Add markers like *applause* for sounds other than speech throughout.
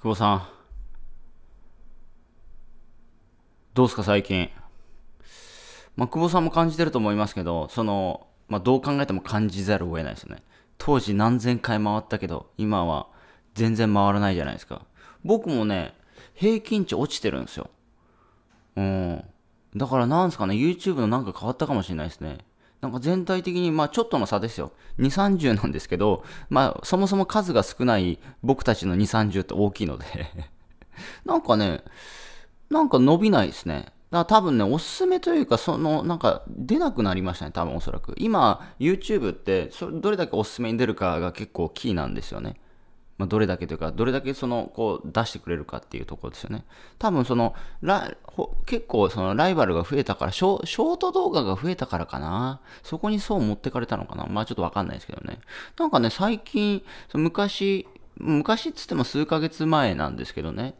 久保さん。どうすか最近。まあ、久保さんも感じてると思いますけど、その、まあ、どう考えても感じざるを得ないですよね。当時何千回回ったけど、今は全然回らないじゃないですか。僕もね、平均値落ちてるんですよ。うん。だからなんすかね、YouTube のなんか変わったかもしれないですね。なんか全体的に、まあちょっとの差ですよ。2、30なんですけど、まあそもそも数が少ない僕たちの2、30って大きいので *laughs* なんかね、なんか伸びないですね。だから多分ね、おすすめというか、その、なんか出なくなりましたね、多分おそらく。今、YouTube って、どれだけおすすめに出るかが結構キーなんですよね。まあ、どれだけというか、どれだけその、こう、出してくれるかっていうところですよね。多分その、ら結構そのライバルが増えたからショ、ショート動画が増えたからかな。そこにそう持ってかれたのかな。まあちょっとわかんないですけどね。なんかね、最近、その昔、昔っつっても数ヶ月前なんですけどね。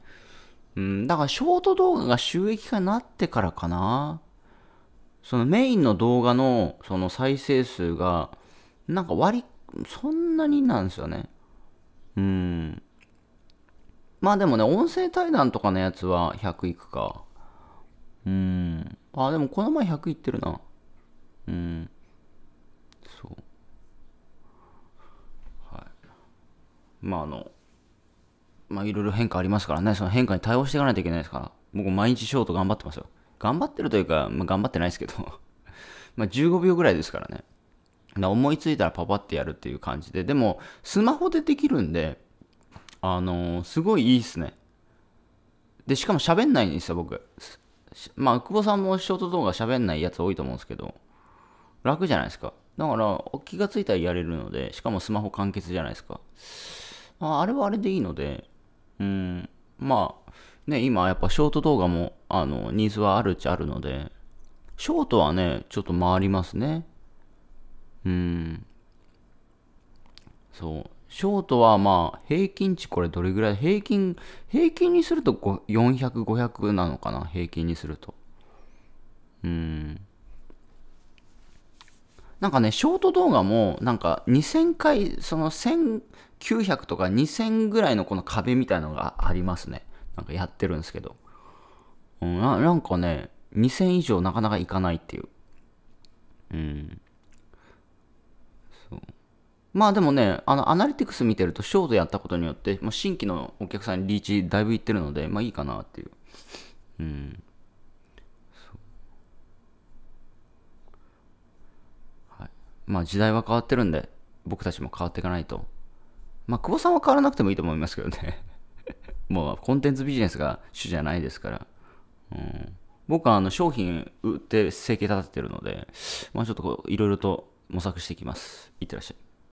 うん、だからショート動画が収益化になってからかな。そのメインの動画のその再生数が、なんか割、そんなになんですよね。うんまあでもね音声対談とかのやつは100いくかうんあでもこの前100いってるなうんそうはいまああのまあいろいろ変化ありますからねその変化に対応していかないといけないですから僕毎日ショート頑張ってますよ頑張ってるというか、まあ、頑張ってないですけど *laughs* まあ15秒ぐらいですからね思いついたらパパってやるっていう感じで、でも、スマホでできるんで、あのー、すごいいいっすね。で、しかも喋んないんですよ、僕。まあ、久保さんもショート動画喋んないやつ多いと思うんですけど、楽じゃないですか。だから、気がついたらやれるので、しかもスマホ完結じゃないですか。ああれはあれでいいので、うん、まあ、ね、今やっぱショート動画も、あの、ニーズはあるっちゃあるので、ショートはね、ちょっと回りますね。うん。そう。ショートはまあ平均値これどれぐらい平均、平均にすると400、500なのかな平均にすると。うん。なんかね、ショート動画もなんか2000回、その1900とか2000ぐらいのこの壁みたいのがありますね。なんかやってるんですけど。うん、ななんかね、2000以上なかなかいかないっていう。うん。そうまあでもね、あのアナリティクス見てると、ショートやったことによって、まあ、新規のお客さんにリーチだいぶいってるので、まあいいかなっていう。うん。はい、まあ時代は変わってるんで、僕たちも変わっていかないと。まあ久保さんは変わらなくてもいいと思いますけどね。*laughs* もうコンテンツビジネスが主じゃないですから。うん、僕はあの商品売って生計立ててるので、まあちょっといろいろと模索していきます。いってらっしゃい。